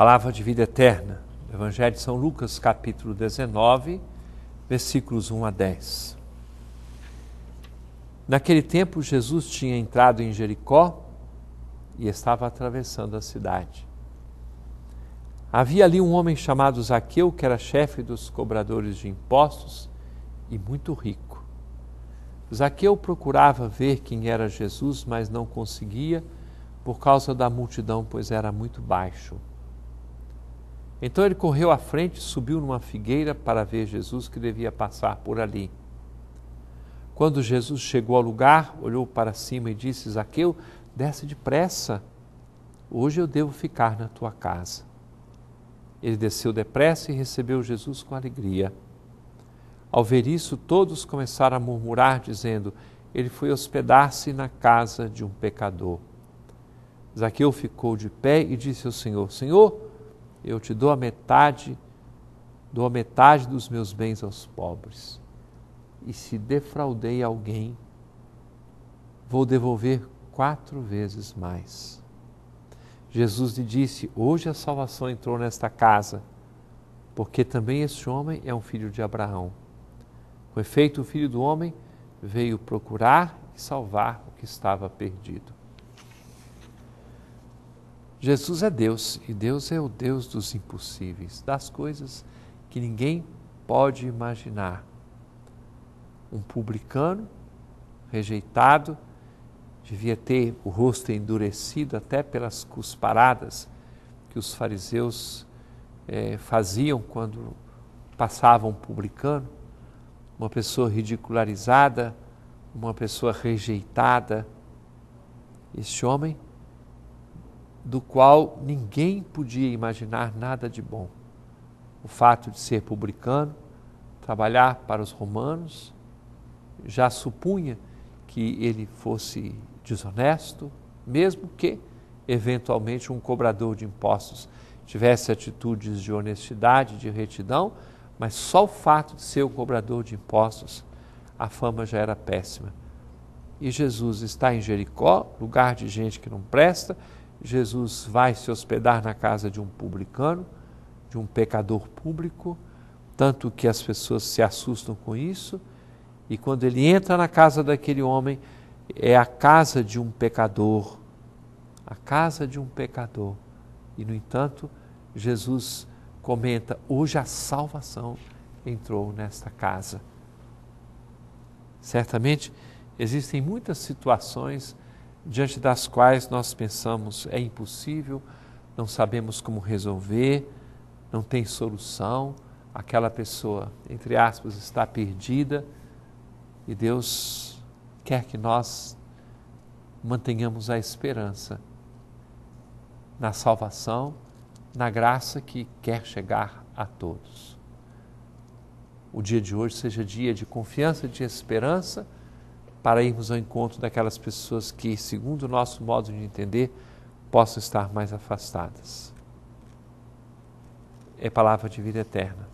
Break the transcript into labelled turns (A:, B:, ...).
A: Palavra de vida eterna, Evangelho de São Lucas, capítulo 19, versículos 1 a 10. Naquele tempo, Jesus tinha entrado em Jericó e estava atravessando a cidade. Havia ali um homem chamado Zaqueu, que era chefe dos cobradores de impostos e muito rico. Zaqueu procurava ver quem era Jesus, mas não conseguia por causa da multidão, pois era muito baixo. Então ele correu à frente, subiu numa figueira para ver Jesus que devia passar por ali. Quando Jesus chegou ao lugar, olhou para cima e disse: Zaqueu, desce depressa, hoje eu devo ficar na tua casa. Ele desceu depressa e recebeu Jesus com alegria. Ao ver isso, todos começaram a murmurar, dizendo: Ele foi hospedar-se na casa de um pecador. Zaqueu ficou de pé e disse ao Senhor: Senhor, eu te dou a metade, dou a metade dos meus bens aos pobres. E se defraudei alguém, vou devolver quatro vezes mais. Jesus lhe disse: Hoje a salvação entrou nesta casa, porque também este homem é um filho de Abraão. Com efeito, o filho do homem veio procurar e salvar o que estava perdido. Jesus é Deus e Deus é o Deus dos impossíveis, das coisas que ninguém pode imaginar. Um publicano rejeitado devia ter o rosto endurecido até pelas cusparadas que os fariseus eh, faziam quando passavam um publicano, uma pessoa ridicularizada, uma pessoa rejeitada. Este homem do qual ninguém podia imaginar nada de bom. O fato de ser publicano, trabalhar para os romanos, já supunha que ele fosse desonesto, mesmo que, eventualmente, um cobrador de impostos tivesse atitudes de honestidade, de retidão, mas só o fato de ser um cobrador de impostos, a fama já era péssima. E Jesus está em Jericó, lugar de gente que não presta, Jesus vai se hospedar na casa de um publicano, de um pecador público, tanto que as pessoas se assustam com isso, e quando ele entra na casa daquele homem, é a casa de um pecador, a casa de um pecador. E no entanto, Jesus comenta: hoje a salvação entrou nesta casa. Certamente existem muitas situações diante das quais nós pensamos é impossível, não sabemos como resolver, não tem solução, aquela pessoa, entre aspas, está perdida e Deus quer que nós mantenhamos a esperança na salvação, na graça que quer chegar a todos. O dia de hoje seja dia de confiança, de esperança para irmos ao encontro daquelas pessoas que, segundo o nosso modo de entender, possam estar mais afastadas. É palavra de vida eterna.